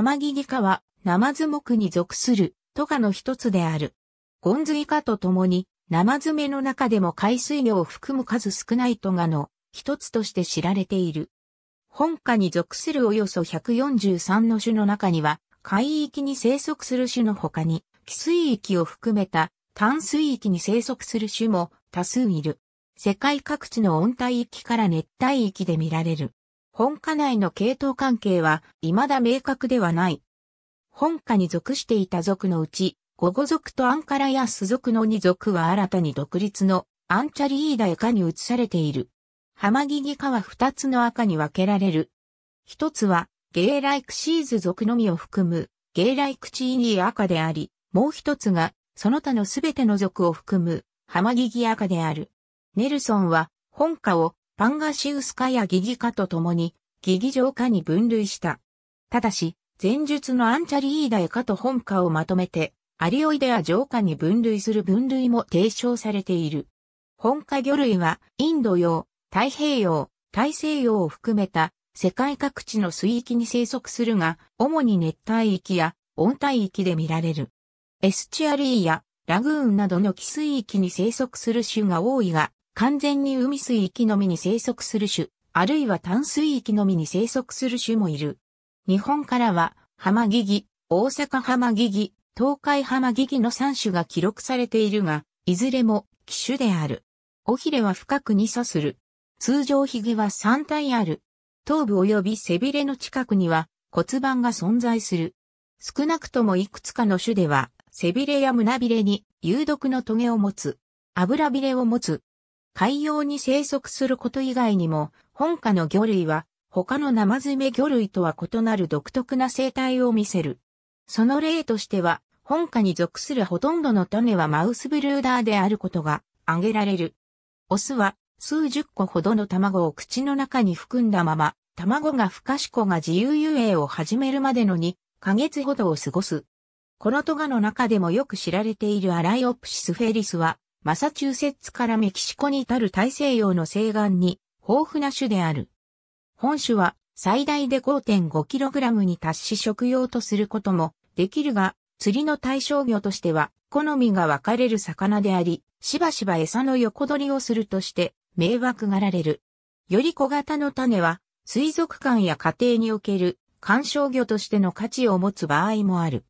マギギカは、ナマズ目に属する、トカの一つである。ゴンズイカと共に、ナマズメの中でも海水魚を含む数少ないトガの一つとして知られている。本家に属するおよそ143の種の中には、海域に生息する種の他に、寄水域を含めた淡水域に生息する種も多数いる。世界各地の温帯域から熱帯域で見られる。本家内の系統関係は未だ明確ではない。本家に属していた族のうち、五五族とアンカラやス族の2族は新たに独立のアンチャリーダエカに移されている。浜木ギカは2つの赤に分けられる。一つは、ゲイライクシーズ族のみを含む、ゲイライクチーニー赤であり、もう一つが、その他のすべての族を含む、浜木ギギ赤である。ネルソンは、本家をパンガシウスカやギギ化と共に、ギギ上化に分類した。ただし、前述のアンチャリーダエ化と本家をまとめて、アリオイデア上化に分類する分類も提唱されている。本家魚類は、インド洋、太平洋、大西洋を含めた世界各地の水域に生息するが、主に熱帯域や温帯域で見られる。エスチュアリーやラグーンなどの寄水域に生息する種が多いが、完全に海水域のみに生息する種、あるいは淡水域のみに生息する種もいる。日本からは、ハマギギ、大阪ハマギギ、東海ハマギギの3種が記録されているが、いずれも、奇種である。尾ひれは深くに差する。通常ひげは3体ある。頭部及び背びれの近くには骨盤が存在する。少なくともいくつかの種では、背びれや胸びれに有毒の棘を持つ、油びれを持つ、海洋に生息すること以外にも、本科の魚類は他の生爪魚類とは異なる独特な生態を見せる。その例としては、本科に属するほとんどの種はマウスブルーダーであることが挙げられる。オスは数十個ほどの卵を口の中に含んだまま、卵が孵化子個が自由遊泳を始めるまでの2ヶ月ほどを過ごす。このトガの中でもよく知られているアライオプシスフェリスは、マサチューセッツからメキシコに至る大西洋の西岸に豊富な種である。本種は最大で 5.5kg に達し食用とすることもできるが、釣りの対象魚としては好みが分かれる魚であり、しばしば餌の横取りをするとして迷惑がられる。より小型の種は水族館や家庭における観賞魚としての価値を持つ場合もある。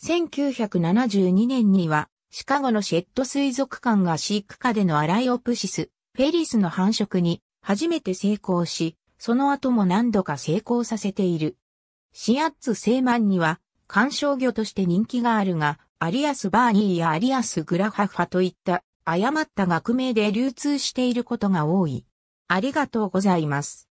1972年にはシカゴのシェット水族館が飼育下でのアライオプシス、フェリスの繁殖に初めて成功し、その後も何度か成功させている。シアッツ・セーマンには、観賞魚として人気があるが、アリアス・バーニーやアリアス・グラハファといった誤った学名で流通していることが多い。ありがとうございます。